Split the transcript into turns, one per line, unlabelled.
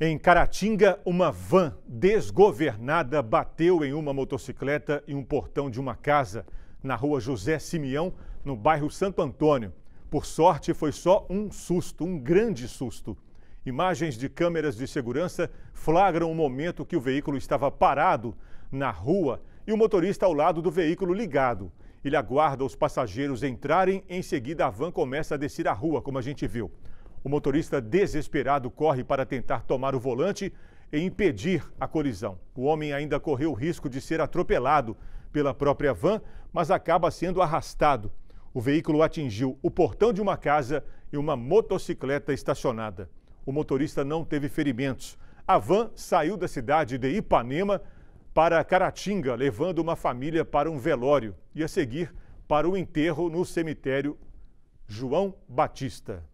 Em Caratinga, uma van desgovernada bateu em uma motocicleta e um portão de uma casa na rua José Simeão, no bairro Santo Antônio. Por sorte, foi só um susto, um grande susto. Imagens de câmeras de segurança flagram o momento que o veículo estava parado na rua e o motorista ao lado do veículo ligado. Ele aguarda os passageiros entrarem, em seguida a van começa a descer a rua, como a gente viu. O motorista desesperado corre para tentar tomar o volante e impedir a colisão. O homem ainda correu o risco de ser atropelado pela própria van, mas acaba sendo arrastado. O veículo atingiu o portão de uma casa e uma motocicleta estacionada. O motorista não teve ferimentos. A van saiu da cidade de Ipanema para Caratinga, levando uma família para um velório e a seguir para o enterro no cemitério João Batista.